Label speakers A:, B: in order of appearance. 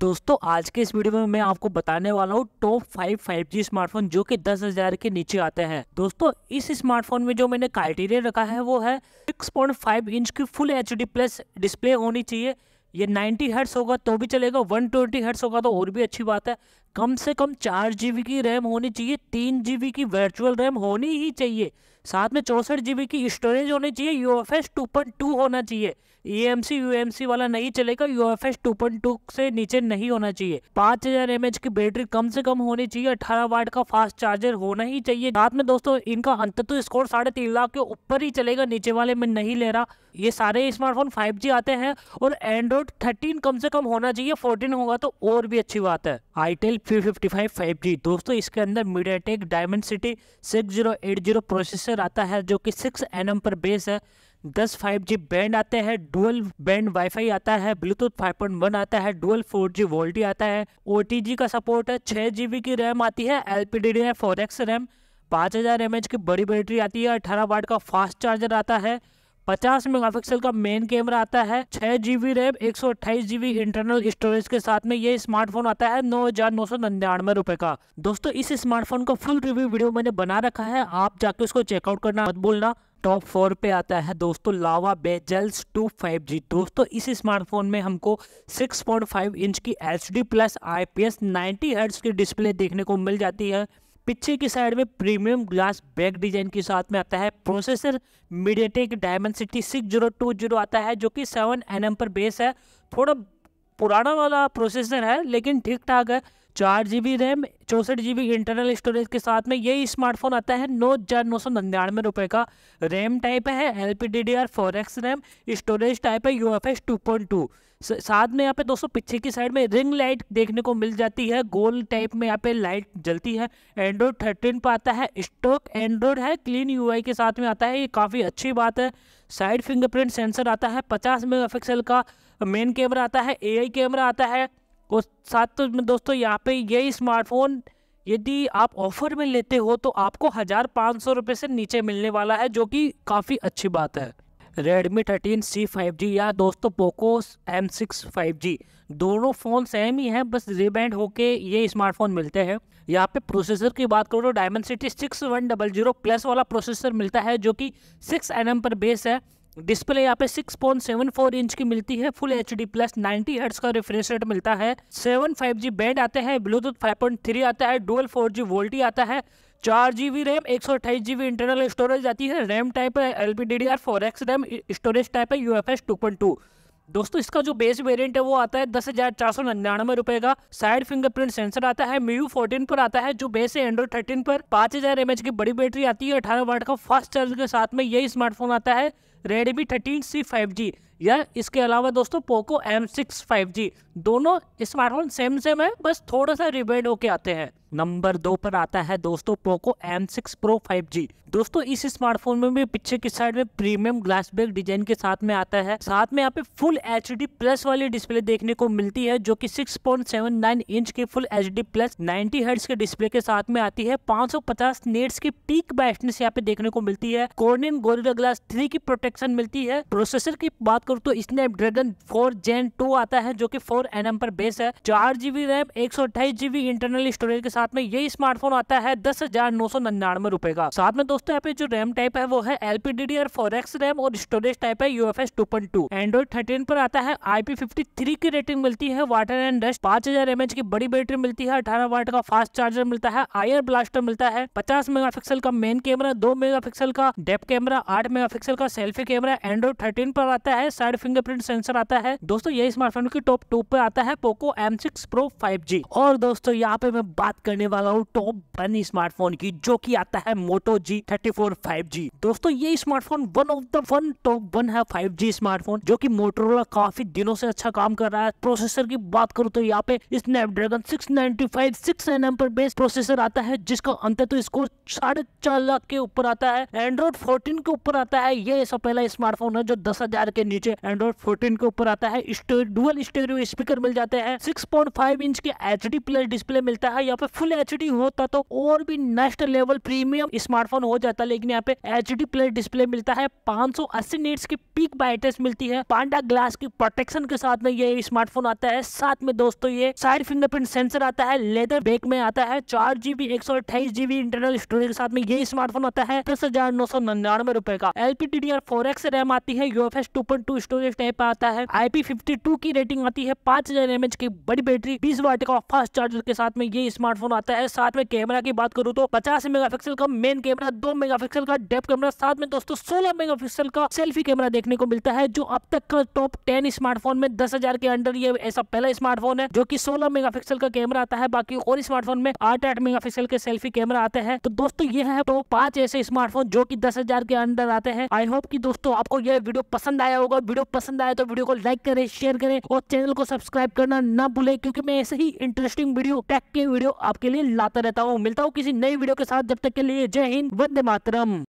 A: दोस्तों आज के इस वीडियो में मैं आपको बताने वाला हूँ top five five G smartphone जो कि दस हजार के नीचे आते हैं दोस्तों इस स्मार्टफोन में जो मैंने क्राइटेरिया रखा है वो है 6.5 इंच की फुल एच प्लस डिस्प्ले होनी चाहिए ये 90 हर्ट्स होगा तो भी चलेगा 120 हर्ट्स होगा तो और भी अच्छी बात है कम से कम चार जी की रैम होनी चाहिए तीन जी की वर्चुअल रैम होनी ही चाहिए साथ में चौंसठ जी की स्टोरेज होनी चाहिए U F S two point two होना चाहिए E M C U M C वाला नहीं चलेगा U F S two point two से नीचे नहीं होना चाहिए पाँच हज़ार एम एच की बैटरी कम से कम होनी चाहिए अठारह वाट का फास्ट चार्जर होना ही चाहिए साथ में दोस्तों इनका तो स्कोर साढ़े तीन लाख के ऊपर ही चलेगा नीचे वाले में नहीं ले रहा ये सारे स्मार्टफोन फाइव जी आते हैं और एंड्रॉयड थर्टीन कम से कम होना चाहिए फोर्टीन होगा तो और भी अच्छी बात है आईटेल थ्री फिफ्टी दोस्तों इसके अंदर MediaTek Dimensity six processor आता है जो कि सिक्स एन पर बेस है दस फाइव जी बैंड आते हैं डुअल बैंड वाईफाई आता है ब्लूटूथ फाइव पॉइंट वन आता है डुअल फोर जी वोल्टी आता है ओ का सपोर्ट है छः जी बी की रैम आती है एल पी डी डी है फोर एक्स रैम पाँच हज़ार एम की बड़ी बैटरी आती है अठारह वाट का फास्ट चार्जर आता है पचास मेगापिक्सल का मेन कैमरा आता है छह जीबी रैम एक सौ अट्ठाईस जीबी इंटरनल स्टोरेज के साथ में ये स्मार्टफोन आता है नौ हजार नौ सौ निन्यानवे रुपए का दोस्तों इस स्मार्टफोन का फुल रिव्यू वीडियो मैंने बना रखा है आप जाके उसको चेकआउट करना मत भूलना टॉप फोर पे आता है दोस्तों Lava Blaze two five G दोस्तों इस स्मार्टफोन में हमको 6.5 इंच की H D plus I P S ninety hertz की डिस्प्ले देखने को मिल जाती है पीछे की साइड में प्रीमियम ग्लास बैक डिजाइन के साथ में आता है processor MediaTek Dimensity six zero two zero आता है जो कि सेवन एन पर बेस है थोड़ा पुराना वाला प्रोसेसर है लेकिन ठीक ठाक है चार जी बी रैम चौंसठ जी बी इंटरनल स्टोरेज के साथ में यही स्मार्टफोन आता है नौ हज़ार नौ सौ निन्यानवे रुपये का रैम टाइप है L P D D R four X RAM storage type है U F S two point two साथ में यहाँ पे दोस्तों पीछे की साइड में रिंग लाइट देखने को मिल जाती है गोल टाइप में यहाँ पे लाइट जलती है एंड्रॉयड थर्टीन पर आता है स्टॉक एंड्रॉयड है क्लीन आई के साथ में आता है ये काफ़ी अच्छी बात है साइड फिंगरप्रिंट सेंसर आता है पचास पिक्सल का मेन कैमरा आता है आई कैमरा आता है उस साथ तो दोस्तों यहाँ पे ये स्मार्टफोन यदि आप ऑफर में लेते हो तो आपको हज़ार पाँच सौ रुपये से नीचे मिलने वाला है जो कि काफ़ी अच्छी बात है Redmi thirteen C five G या दोस्तों Poco M six five G दोनों फ़ोन सेम ही हैं बस रिबैंड होके ये स्मार्टफोन मिलते हैं यहाँ पे प्रोसेसर की बात करो तो Dimensity six one double zero plus वाला प्रोसेसर मिलता है जो कि सिक्स एन एम पर बेस है डिस्प्ले यहाँ पे 6.74 इंच की मिलती है full H D plus ninety hertz का रिफ्रेश रेट मिलता है सेवन फाइव जी बैंड आते हैं ब्लूटूथ फाइव पॉइंट थ्री आता है डुअल फोर जी वोल्टी आता है चार जी बी रैम एक सौ अट्ठाईस जी बी इंटरनल स्टोरेज आती है रैम टाइप है L P D D R four X RAM storage type है U F S two point two दोस्तों इसका जो बेस वेरिएंट है वो आता है दस हजार चार सौ निन्यानवे रुपए का साइड फिंगरप्रिंट सेंसर आता है मीयू फोर्टीन पर आता है जो बेस है एंड्रॉइड थर्टीन पर पांच हजार एमएच की बड़ी बैटरी आती है अठारह वाट का फास्ट चार्ज के साथ में यही स्मार्टफोन आता है Redmi thirteen C five G या इसके अलावा दोस्तों Poco M six five G दोनों स्मार्टफोन सेम सेम है बस थोड़ा सा रिबेड होके आते हैं नंबर दो पर आता है दोस्तों Poco M six pro five G दोस्तों इस स्मार्टफोन में भी पीछे की साइड में प्रीमियम ग्लास बैक डिजाइन के साथ में आता है साथ में यहाँ पे फुल एच डी प्लस वाली डिस्प्ले देखने को मिलती है जो कि 6.79 इंच की full H D plus ninety hertz के डिस्प्ले के साथ में आती है 550 नेट्स की पीक ब्राइटनेस यहाँ पे देखने को मिलती है कोर्निंग गोरिल्ला ग्लास थ्री की प्रोटेक्ट प्रोटेक्शन मिलती है प्रोसेसर की बात करूँ तो ड्रैगन फोर जेन टू आता है जो कि फोर एन पर बेस है चार जीबी रैम एक सौ अट्ठाईस जीबी इंटरनल स्टोरेज के साथ में यही स्मार्टफोन आता है दस हजार नौ सौ निन्यानवे रुपए का साथ में दोस्तों यहाँ पे जो रैम टाइप है वो है एलपीडी और फोर एक्स रैम और स्टोरेज टाइप है U F S two point two Android thirteen पर आता है आईपी फिफ्टी थ्री की रेटिंग मिलती है वाटर एंड डस्ट पांच हजार एमएच की बड़ी बैटरी मिलती है अठारह वाट का फास्ट चार्जर मिलता है आयर ब्लास्टर मिलता है पचास मेगापिक्सल का मेन कैमरा दो मेगापिक्सल का डेप कैमरा आठ मेगापिक्सल का सेल्फी इसका कैमरा एंड्रॉइड थर्टीन पर आता है साइड फिंगरप्रिंट सेंसर आता है दोस्तों यही स्मार्टफोन की टॉप टू पर आता है Poco M six pro five G और दोस्तों यहाँ पे मैं बात करने वाला हूँ टॉप वन स्मार्टफोन की जो की आता है Moto G thirty four five G दोस्तों ये smartphone one of the one top one है फाइव जी स्मार्टफोन जो की मोटोरोला काफी दिनों से अच्छा काम कर रहा है प्रोसेसर की बात करूँ तो यहाँ पे Snapdragon six ninety five six N M पर बेस्ट प्रोसेसर आता है जिसका अंत तो स्कोर साढ़े चार लाख के ऊपर आता है एंड्रॉइड फोर्टीन के ऊपर आता है ये सब पहला स्मार्टफोन है जो दस हजार के नीचे एंड्रॉइड फोर्टीन के ऊपर आता है डुअल स्टेरियो स्पीकर मिल जाते हैं सिक्स इंच के एच प्लस डिस्प्ले मिलता है यहाँ पे फुल एच होता तो और भी नेक्स्ट लेवल प्रीमियम स्मार्टफोन हो जाता लेकिन यहाँ पे एच प्लस डिस्प्ले मिलता है 580 नीट्स की पीक बाइटेस मिलती है पांडा ग्लास की प्रोटेक्शन के साथ में ये स्मार्टफोन आता है साथ में दोस्तों ये साइड फिंगरप्रिंट सेंसर आता है लेदर बैग में आता है चार जीबी एक सौ अट्ठाईस जीबी इंटरनल स्टोरेज के साथ में ये स्मार्टफोन आता है दस हजार नौ सौ निन्यानवे रुपए का एलपीटीडीआर फोर एक्स रैम आती है U F S two point two storage type आता है आईपी फिफ्टी टू की रेटिंग आती है पांच हजार एम एच की बड़ी बैटरी बीस वाट का फास्ट चार्जर के साथ में ये स्मार्टफोन आता है साथ में कैमरा की बात करूँ तो पचास मेगा पिक्सल का मेन कैमरा दो मेगा पिक्सल का डेप कैमरा साथ में दोस्तों सोलह मेगा पिक्सल का सेल्फी कैमरा देखने को मिलता है जो अब तक का टॉप टेन स्मार्टफोन में दस हजार के अंडर ये ऐसा पहला स्मार्टफोन है जो की सोलह मेगा का कैमरा आता है बाकी और स्मार्टफोन में आठ आठ मेगा के सेल्फी कैमरा आते हैं तो दोस्तों ये है टॉप तो पांच ऐसे स्मार्टफोन जो की दस के अंडर आते हैं आई होप की दोस्तों दोस्तों आपको यह वीडियो पसंद आया होगा वीडियो पसंद आया तो वीडियो को लाइक करें शेयर करें और चैनल को सब्सक्राइब करना ना भूलें क्योंकि मैं ऐसे ही इंटरेस्टिंग वीडियो टैक के वीडियो आपके लिए लाता रहता हूँ मिलता हूँ किसी नई वीडियो के साथ जब तक के लिए जय हिंद वंदे मातरम